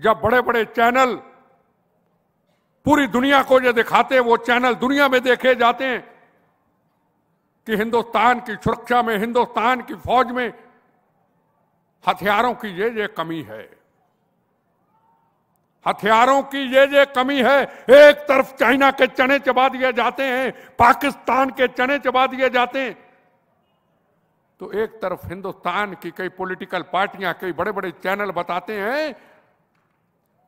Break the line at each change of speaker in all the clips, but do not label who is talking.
जब बड़े बड़े चैनल पूरी दुनिया को जो दिखाते वो चैनल दुनिया में देखे जाते हैं कि हिंदुस्तान की सुरक्षा में हिंदुस्तान की फौज में हथियारों की ये ये कमी है हथियारों की ये ये कमी है एक तरफ चाइना के चने चबा दिए जाते हैं पाकिस्तान के चने चबा दिए जाते हैं तो एक तरफ हिंदुस्तान की कई पॉलिटिकल पार्टियां कई बड़े बड़े चैनल बताते हैं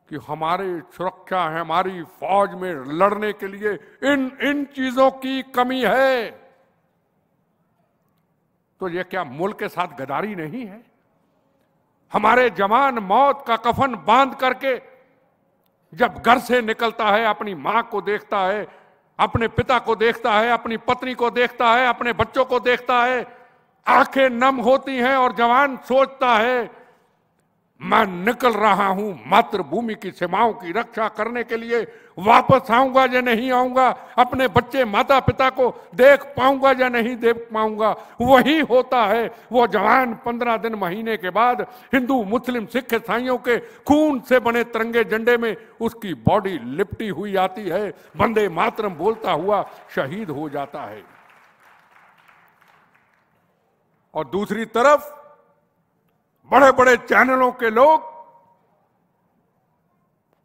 कि हमारे सुरक्षा है हमारी फौज में लड़ने के लिए इन इन चीजों की कमी है तो ये क्या मुल्क के साथ गदारी नहीं है हमारे जवान मौत का कफन बांध करके जब घर से निकलता है अपनी मां को देखता है अपने पिता को देखता है अपनी पत्नी को देखता है अपने बच्चों को देखता है आंखें नम होती हैं और जवान सोचता है मैं निकल रहा हूं मातृभूमि की सीमाओं की रक्षा करने के लिए वापस आऊंगा या नहीं आऊंगा अपने बच्चे माता पिता को देख पाऊंगा या नहीं देख पाऊंगा वही होता है वो जवान पंद्रह दिन महीने के बाद हिंदू मुस्लिम सिख ईसाइयों के खून से बने तिरंगे झंडे में उसकी बॉडी लिपटी हुई आती है बंदे मातरम बोलता हुआ शहीद हो जाता है और दूसरी तरफ बड़े बड़े चैनलों के लोग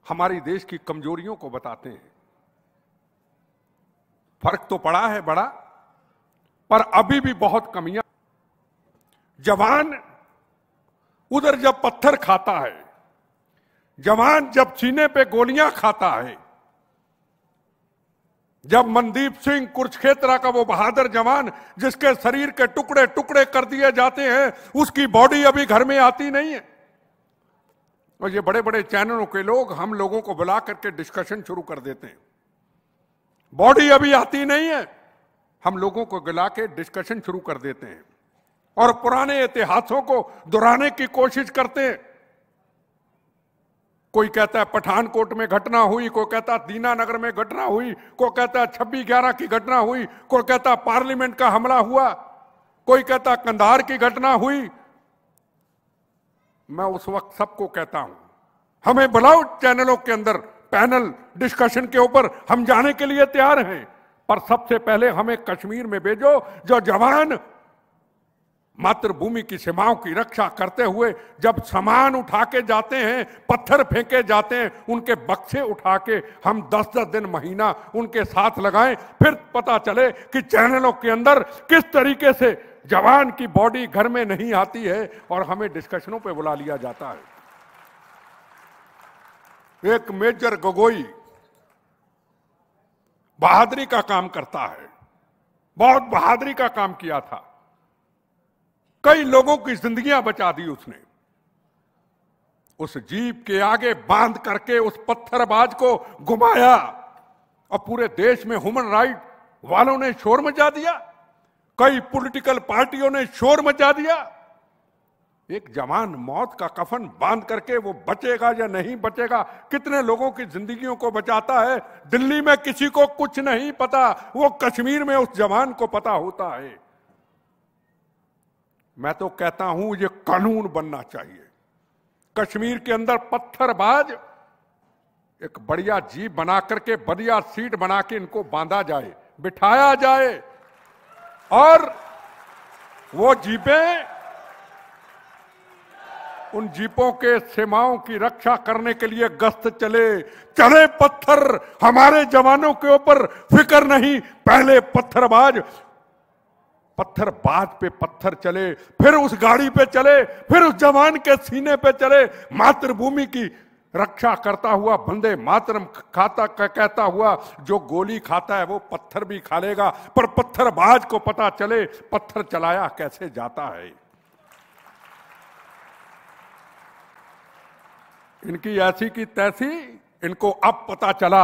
हमारी देश की कमजोरियों को बताते हैं फर्क तो पड़ा है बड़ा पर अभी भी बहुत कमियां जवान उधर जब पत्थर खाता है जवान जब सीने पे गोलियां खाता है जब मनदीप सिंह कुरुक्षेत्रा का वो बहादुर जवान जिसके शरीर के टुकड़े टुकड़े कर दिए जाते हैं उसकी बॉडी अभी घर में आती नहीं है और ये बड़े बड़े चैनलों के लोग हम लोगों को बुला करके डिस्कशन शुरू कर देते हैं बॉडी अभी आती नहीं है हम लोगों को गिला के डिस्कशन शुरू कर देते हैं और पुराने इतिहासों को दोहराने की कोशिश करते हैं कोई कहता है पठानकोट में घटना हुई कोई कहता है दीनानगर में घटना हुई कोई कहता है छब्बीस ग्यारह की घटना हुई कोई कहता है पार्लियामेंट का हमला हुआ कोई कहता कंधार की घटना हुई मैं उस वक्त सबको कहता हूं हमें बुलाओ चैनलों के अंदर पैनल डिस्कशन के ऊपर हम जाने के लिए तैयार हैं पर सबसे पहले हमें कश्मीर में भेजो जो जवान मातृभूमि की सीमाओं की रक्षा करते हुए जब सामान उठा के जाते हैं पत्थर फेंके जाते हैं उनके बक्से उठा के हम दस दस दिन महीना उनके साथ लगाएं फिर पता चले कि चैनलों के अंदर किस तरीके से जवान की बॉडी घर में नहीं आती है और हमें डिस्कशनों पे बुला लिया जाता है एक मेजर गगोई बहादुरी का काम करता है बहुत बहादुरी का काम किया था कई लोगों की जिंदगियां बचा दी उसने उस जीप के आगे बांध करके उस पत्थरबाज को घुमाया और पूरे देश में ह्यूमन राइट वालों ने शोर मचा दिया कई पॉलिटिकल पार्टियों ने शोर मचा दिया एक जवान मौत का कफन बांध करके वो बचेगा या नहीं बचेगा कितने लोगों की जिंदगियों को बचाता है दिल्ली में किसी को कुछ नहीं पता वो कश्मीर में उस जवान को पता होता है मैं तो कहता हूं ये कानून बनना चाहिए कश्मीर के अंदर पत्थरबाज एक बढ़िया जीप बना करके बढ़िया सीट बना के इनको बांधा जाए बिठाया जाए और वो जीपें उन जीपों के सीमाओं की रक्षा करने के लिए गश्त चले चले पत्थर हमारे जवानों के ऊपर फिक्र नहीं पहले पत्थरबाज पत्थर बाज पे पत्थर चले फिर उस गाड़ी पे चले फिर उस जवान के सीने पे चले मातृभूमि की रक्षा करता हुआ बंदे मातरम खाता कहता हुआ जो गोली खाता है वो पत्थर भी खा लेगा पर पत्थरबाज को पता चले पत्थर चलाया कैसे जाता है इनकी ऐसी की तैसी इनको अब पता चला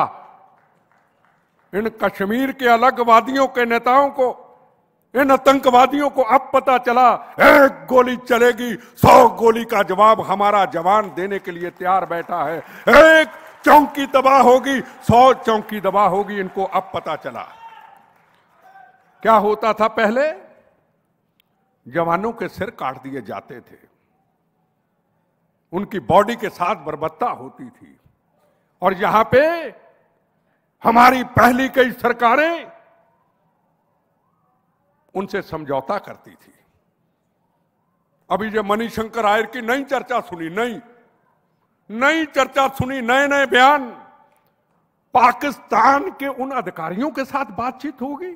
इन कश्मीर के अलग वादियों के नेताओं को इन आतंकवादियों को अब पता चला एक गोली चलेगी सौ गोली का जवाब हमारा जवान देने के लिए तैयार बैठा है एक चौकी दबा होगी सौ चौकी दबा होगी इनको अब पता चला क्या होता था पहले जवानों के सिर काट दिए जाते थे उनकी बॉडी के साथ बर्बत्ता होती थी और यहां पे हमारी पहली कई सरकारें उनसे समझौता करती थी अभी जब मणिशंकर आयर की नई चर्चा सुनी नई नई चर्चा सुनी नए नए बयान पाकिस्तान के उन अधिकारियों के साथ बातचीत होगी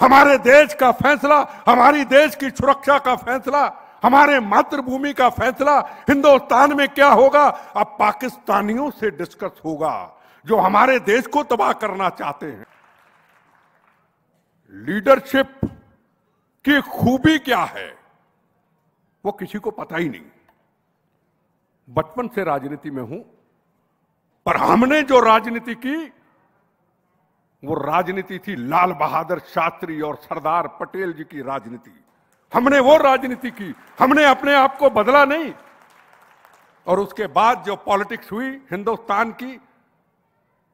हमारे देश का फैसला हमारी देश की सुरक्षा का फैसला हमारे मातृभूमि का फैसला हिंदुस्तान में क्या होगा अब पाकिस्तानियों से डिस्कस होगा जो हमारे देश को तबाह करना चाहते हैं लीडरशिप की खूबी क्या है वो किसी को पता ही नहीं बचपन से राजनीति में हूं पर हमने जो राजनीति की वो राजनीति थी लाल बहादुर शास्त्री और सरदार पटेल जी की राजनीति हमने वो राजनीति की हमने अपने आप को बदला नहीं और उसके बाद जो पॉलिटिक्स हुई हिंदुस्तान की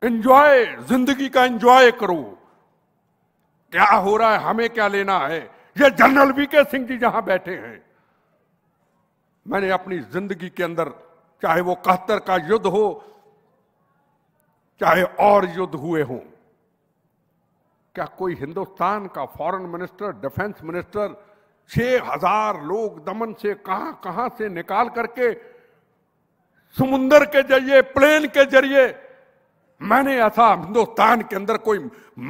एंजॉय जिंदगी का एंजॉय करो क्या हो रहा है हमें क्या लेना है ये जनरल वीके सिंह जी जहां बैठे हैं मैंने अपनी जिंदगी के अंदर चाहे वो कहतर का युद्ध हो चाहे और युद्ध हुए हो क्या कोई हिंदुस्तान का फॉरेन मिनिस्टर डिफेंस मिनिस्टर छह हजार लोग दमन से कहां कहां से निकाल करके समुंदर के जरिए प्लेन के जरिए मैंने ऐसा हिंदुस्तान के अंदर कोई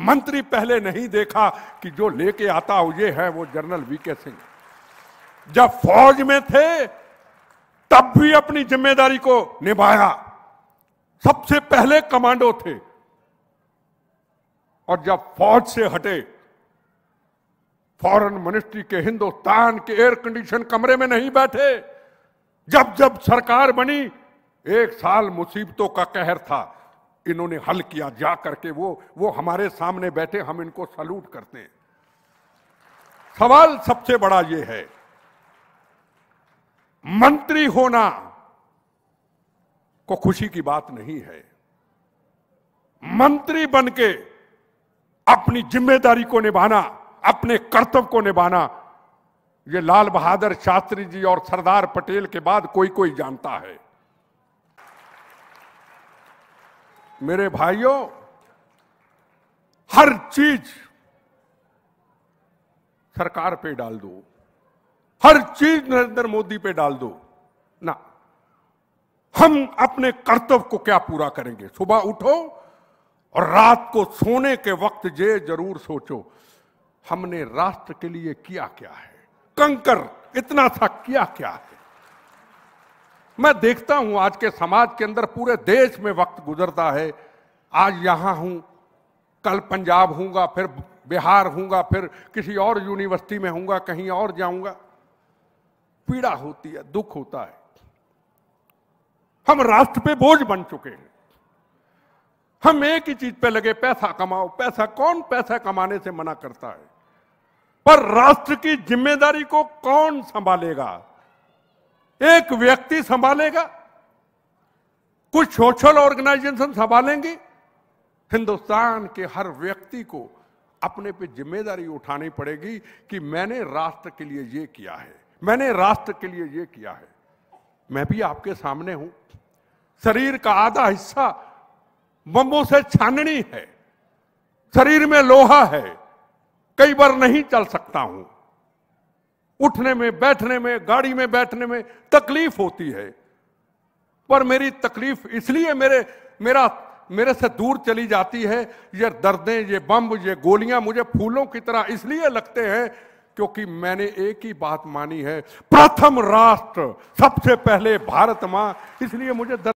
मंत्री पहले नहीं देखा कि जो लेके आता हो ये है वो जनरल वीके सिंह जब फौज में थे तब भी अपनी जिम्मेदारी को निभाया सबसे पहले कमांडो थे और जब फौज से हटे फॉरेन मिनिस्ट्री के हिंदुस्तान के एयर कंडीशन कमरे में नहीं बैठे जब जब सरकार बनी एक साल मुसीबतों का कहर था इन्होंने हल किया जा करके वो वो हमारे सामने बैठे हम इनको सल्यूट करते हैं सवाल सबसे बड़ा ये है मंत्री होना को खुशी की बात नहीं है मंत्री बन के अपनी जिम्मेदारी को निभाना अपने कर्तव्य को निभाना ये लाल बहादुर शास्त्री जी और सरदार पटेल के बाद कोई कोई जानता है मेरे भाइयों हर चीज सरकार पे डाल दो हर चीज नरेंद्र मोदी पे डाल दो ना हम अपने कर्तव्य को क्या पूरा करेंगे सुबह उठो और रात को सोने के वक्त जे जरूर सोचो हमने राष्ट्र के लिए किया क्या है कंकर इतना था किया क्या है मैं देखता हूं आज के समाज के अंदर पूरे देश में वक्त गुजरता है आज यहां हूं कल पंजाब हूंगा फिर बिहार हूंगा फिर किसी और यूनिवर्सिटी में हूंगा कहीं और जाऊंगा पीड़ा होती है दुख होता है हम राष्ट्र पे बोझ बन चुके हैं हम एक ही चीज पे लगे पैसा कमाओ पैसा कौन पैसा कमाने से मना करता है पर राष्ट्र की जिम्मेदारी को कौन संभालेगा एक व्यक्ति संभालेगा कुछ सोशल ऑर्गेनाइजेशन संभालेंगे हिंदुस्तान के हर व्यक्ति को अपने पे जिम्मेदारी उठानी पड़ेगी कि मैंने राष्ट्र के लिए ये किया है मैंने राष्ट्र के लिए ये किया है मैं भी आपके सामने हूं शरीर का आधा हिस्सा बम्बों से छाननी है शरीर में लोहा है कई बार नहीं चल सकता हूं उठने में बैठने में गाड़ी में बैठने में तकलीफ होती है पर मेरी तकलीफ इसलिए मेरे मेरा मेरे से दूर चली जाती है ये दर्दें ये बम ये गोलियां मुझे फूलों की तरह इसलिए लगते हैं क्योंकि मैंने एक ही बात मानी है प्रथम राष्ट्र सबसे पहले भारत मां इसलिए मुझे दर्द